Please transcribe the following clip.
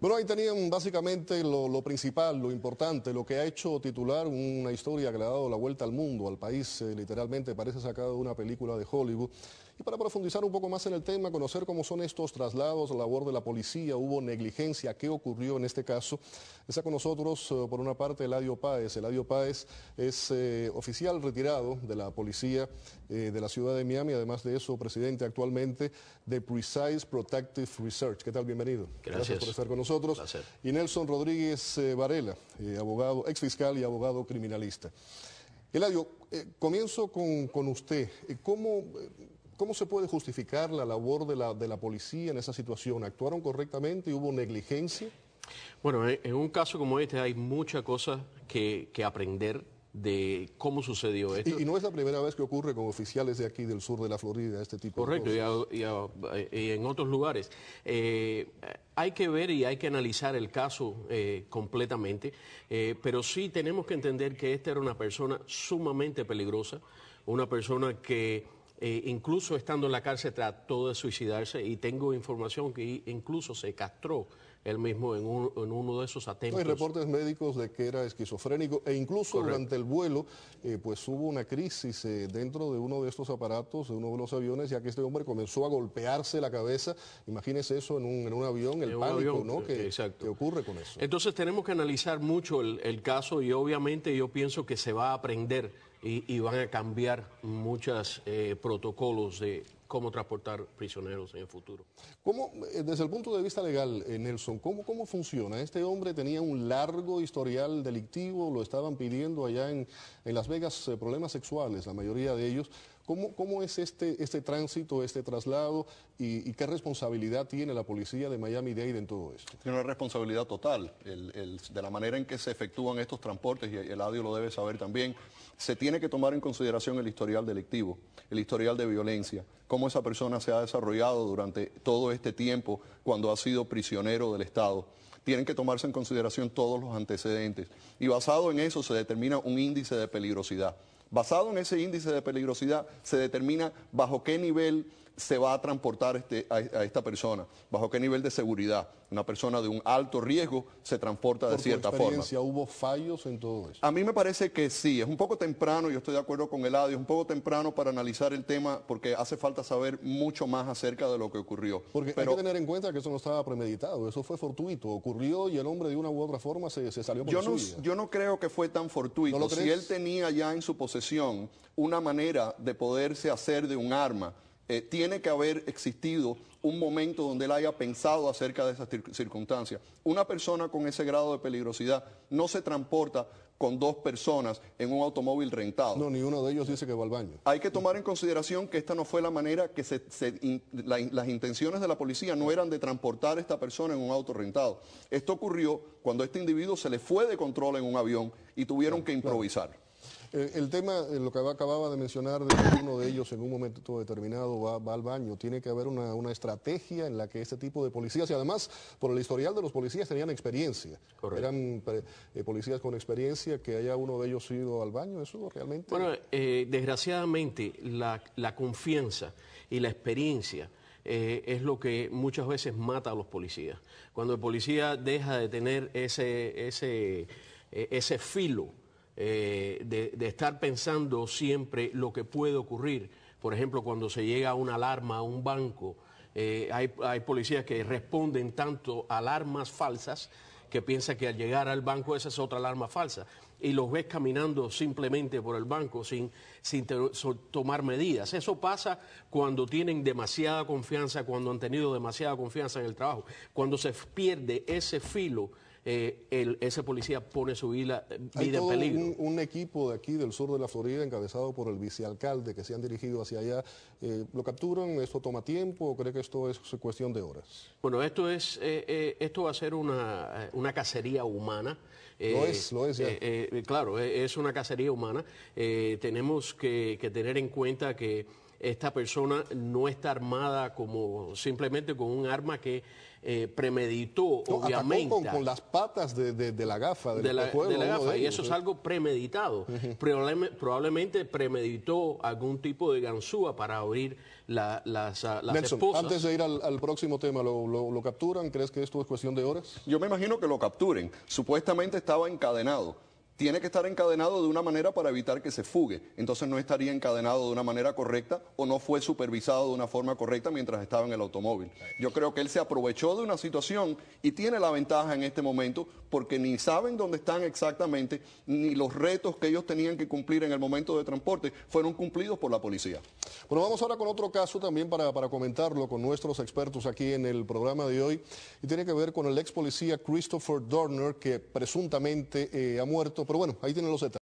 Bueno, ahí tenían básicamente lo, principal, lo importante, lo que ha hecho titular una historia que le ha dado la vuelta al mundo, al país, eh, literalmente parece sacado de una película de Hollywood. Y para profundizar un poco más en el tema, conocer cómo son estos traslados, la labor de la policía, hubo negligencia, qué ocurrió en este caso, está con nosotros eh, por una parte Eladio Páez. Eladio Páez es eh, oficial retirado de la policía eh, de la ciudad de Miami, además de eso, presidente actualmente de Precise Protective Research. ¿Qué tal? Bienvenido. Gracias, por estar con nosotros. Placer. Y Nelson Rodríguez Varela, abogado, ex y abogado criminalista. Eladio, comienzo con, con usted. ¿Cómo, ¿Cómo se puede justificar la labor de la, policía en esa situación? ¿Actuaron correctamente y hubo negligencia? Bueno, en un caso como este hay muchas cosas que, aprender de cómo sucedió esto. Y, no es la primera vez que ocurre con oficiales de aquí del sur de la Florida, este tipo Correcto, de cosas. Correcto, eh, y, en otros lugares. Eh, hay que ver y hay que analizar el caso eh, completamente, pero sí tenemos que entender que esta era una persona sumamente peligrosa, una persona que eh, incluso estando en la cárcel trató de suicidarse y tengo información que incluso se castró él mismo en, uno de esos atentos. Hay reportes médicos de que era esquizofrénico e incluso durante el vuelo eh, pues hubo una crisis eh, dentro de uno de estos aparatos, de uno de los aviones, ya que este hombre comenzó a golpearse la cabeza. Imagínese eso en un, en un avión, el pánico ¿no? que, ocurre con eso. Entonces tenemos que analizar mucho el, el caso y obviamente yo pienso que se va a aprender y, van a cambiar muchos eh, protocolos de cómo transportar prisioneros en el futuro. ¿Cómo, eh, desde el punto de vista legal, eh, Nelson, ¿cómo, cómo funciona? Este hombre tenía un largo historial delictivo, lo estaban pidiendo allá en, Las Vegas problemas sexuales, la mayoría de ellos. ¿Cómo, es este, este tránsito, este traslado y, qué responsabilidad tiene la policía de Miami-Dade en todo esto? Tiene una responsabilidad total. de la manera en que se efectúan estos transportes, y el audio lo debe saber también, se tiene que tomar en consideración el historial delictivo, el historial de violencia, cómo esa persona se ha desarrollado durante todo este tiempo cuando ha sido prisionero del Estado tienen que tomarse en consideración todos los antecedentes. Y basado en eso se determina un índice de peligrosidad. Basado en ese índice de peligrosidad, se determina bajo qué nivel se va a transportar este, a, esta persona? ¿Bajo qué nivel de seguridad? Una persona de un alto riesgo se transporta de cierta experiencia, forma. ¿Hubo fallos en todo eso? A mí me parece que sí. Es un poco temprano, yo estoy de acuerdo con el Eladio, es un poco temprano para analizar el tema porque hace falta saber mucho más acerca de lo que ocurrió. Porque hay que tener en cuenta que eso no estaba premeditado, eso fue fortuito. Ocurrió y el hombre de una u otra forma se, salió por yo Yo no creo que fue tan fortuito. si él tenía ya en su posesión una manera de poderse hacer de un arma eh, tiene que haber existido un momento donde él haya pensado acerca de esas circunstancias. Una persona con ese grado de peligrosidad no se transporta con dos personas en un automóvil rentado. No, ni uno de ellos dice que va al baño. Hay que tomar en consideración que esta no fue la manera que se, las intenciones de la policía no eran de transportar a esta persona en un auto rentado. Esto ocurrió cuando este individuo se le fue de control en un avión y tuvieron que improvisar. Eh, el tema, eh, lo que acababa de mencionar, de que uno de ellos en un momento determinado va, al baño. Tiene que haber una, estrategia en la que este tipo de policías, y además por el historial de los policías, tenían experiencia. Eran eh, policías con experiencia, que haya uno de ellos ido al baño, eso realmente... Bueno, desgraciadamente la, la, confianza y la experiencia... es lo que muchas veces mata a los policías. Cuando el policía deja de tener ese, ese, ese filo eh, de, estar pensando siempre lo que puede ocurrir. Por ejemplo, cuando se llega a una alarma a un banco, eh, hay, policías que responden tanto a alarmas falsas que piensan que al llegar al banco esa es otra alarma falsa y los ves caminando simplemente por el banco sin, sin tomar medidas. Eso pasa cuando tienen demasiada confianza, cuando han tenido demasiada confianza en el trabajo, cuando se pierde ese filo eh, el, ese policía pone su vida, eh, todo en peligro. Un, un, equipo de aquí, del sur de la Florida, encabezado por el vicealcalde, que se han dirigido hacia allá. Eh, ¿Lo capturan? ¿Esto toma tiempo o cree que esto es cuestión de horas? Bueno, esto, es, esto va a ser una, una cacería humana. lo es, lo es. claro, es una cacería humana. tenemos que, que tener en cuenta que esta persona no está armada como simplemente con un arma que eh, premeditó, obviamente. Con, las patas de, la gafa, de la, y eso es algo premeditado. probablemente premeditó algún tipo de ganzúa para abrir las, ah, Antes de ir al, próximo tema, ¿lo, lo capturan? ¿Crees que esto es cuestión de horas? Yo me imagino que lo capturen. Supuestamente estaba encadenado tiene que estar encadenado de una manera para evitar que se fugue. Entonces no estaría encadenado de una manera correcta o no fue supervisado de una forma correcta mientras estaba en el automóvil. Yo creo que él se aprovechó de una situación y tiene la ventaja en este momento porque ni saben dónde están exactamente, ni los retos que ellos tenían que cumplir en el momento de transporte fueron cumplidos por la policía. Bueno, vamos ahora con otro caso también para, comentarlo con nuestros expertos aquí en el programa de hoy y tiene que ver con el ex policía Christopher Dorner que presuntamente eh, ha muerto pero bueno, ahí tienen los Z.